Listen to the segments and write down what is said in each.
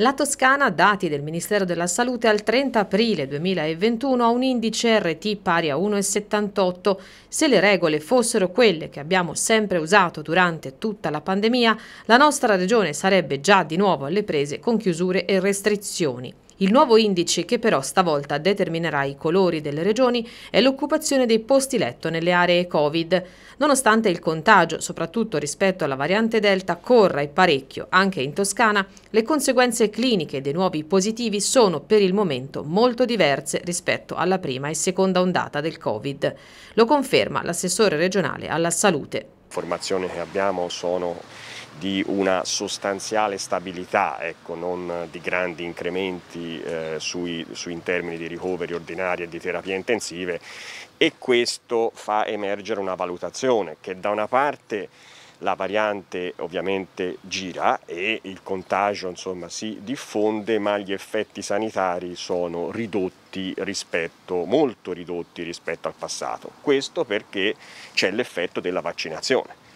La Toscana, dati del Ministero della Salute al 30 aprile 2021, ha un indice RT pari a 1,78. Se le regole fossero quelle che abbiamo sempre usato durante tutta la pandemia, la nostra regione sarebbe già di nuovo alle prese con chiusure e restrizioni. Il nuovo indice che però stavolta determinerà i colori delle regioni è l'occupazione dei posti letto nelle aree Covid. Nonostante il contagio, soprattutto rispetto alla variante Delta, corra e parecchio anche in Toscana, le conseguenze cliniche dei nuovi positivi sono per il momento molto diverse rispetto alla prima e seconda ondata del Covid. Lo conferma l'assessore regionale alla salute informazioni che abbiamo sono di una sostanziale stabilità, ecco, non di grandi incrementi eh, sui, su in termini di ricoveri ordinari e di terapie intensive e questo fa emergere una valutazione che da una parte la variante ovviamente gira e il contagio insomma, si diffonde, ma gli effetti sanitari sono ridotti rispetto, molto ridotti rispetto al passato. Questo perché c'è l'effetto della vaccinazione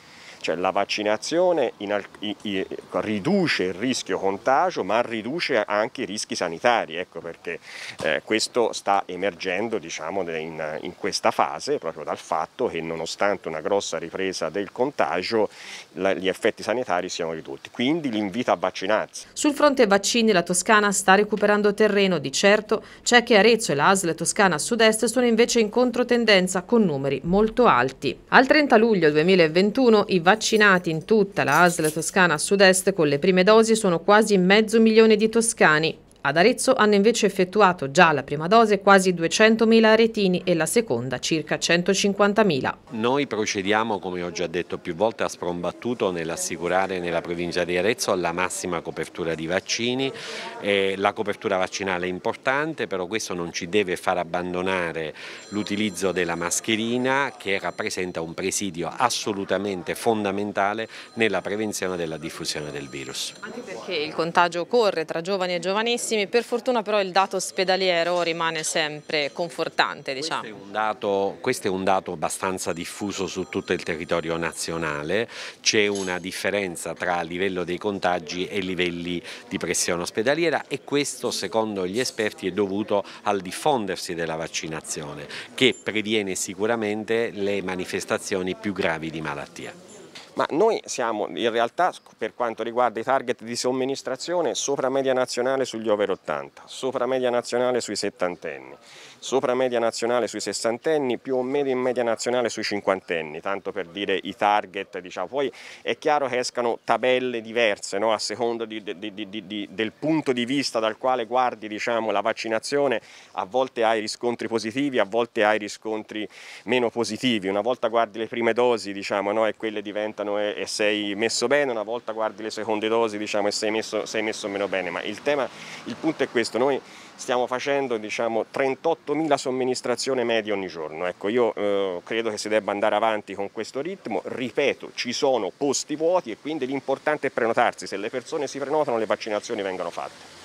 cioè la vaccinazione in, in, in, riduce il rischio contagio ma riduce anche i rischi sanitari, ecco perché eh, questo sta emergendo diciamo, in, questa fase proprio dal fatto che nonostante una grossa ripresa del contagio la, gli effetti sanitari siano ridotti. Quindi l'invito a vaccinarsi. Sul fronte vaccini la Toscana sta recuperando terreno, di certo c'è che Arezzo e la Toscana Sud-Est sono invece in controtendenza con numeri molto alti. Al 30 luglio 2021 i vaccini Vaccinati in tutta la ASL Toscana Sud-Est con le prime dosi sono quasi mezzo milione di toscani. Ad Arezzo hanno invece effettuato già la prima dose quasi 200.000 aretini e la seconda circa 150.000. Noi procediamo, come ho già detto più volte, a sprombattuto nell'assicurare nella provincia di Arezzo la massima copertura di vaccini. Eh, la copertura vaccinale è importante, però questo non ci deve far abbandonare l'utilizzo della mascherina che rappresenta un presidio assolutamente fondamentale nella prevenzione della diffusione del virus. Anche perché il contagio corre tra giovani e giovanissimi tantissimi, per fortuna però il dato ospedaliero rimane sempre confortante. Diciamo. Questo, è diciamo. dato, questo, è un dato, abbastanza diffuso su tutto il territorio nazionale, c'è una differenza tra livello dei contagi e livelli di pressione ospedaliera e questo secondo gli esperti è dovuto al diffondersi della vaccinazione che previene sicuramente le manifestazioni più gravi di malattia ma noi siamo in realtà per quanto riguarda i target di somministrazione sopra media nazionale sugli over 80, sopra media nazionale sui settantenni, sopra media nazionale sui sessantenni, più o meno in media nazionale sui cinquantenni, tanto per dire i target, diciamo. poi è chiaro che escano tabelle diverse no? a seconda di, di, di, del punto di vista dal quale guardi diciamo, la vaccinazione, a volte hai riscontri positivi, a volte hai riscontri meno positivi, una volta guardi le prime dosi diciamo, no? e quelle diventano aumentano e, e, sei messo bene, una volta guardi le seconde dosi diciamo, e sei messo, sei messo meno bene, ma il, tema, il punto è questo, noi stiamo facendo diciamo, 38.000 somministrazioni medie ogni giorno, ecco, io eh, credo che si debba andare avanti con questo ritmo, ripeto ci sono posti vuoti e quindi l'importante è prenotarsi, se le persone si prenotano le vaccinazioni vengono fatte.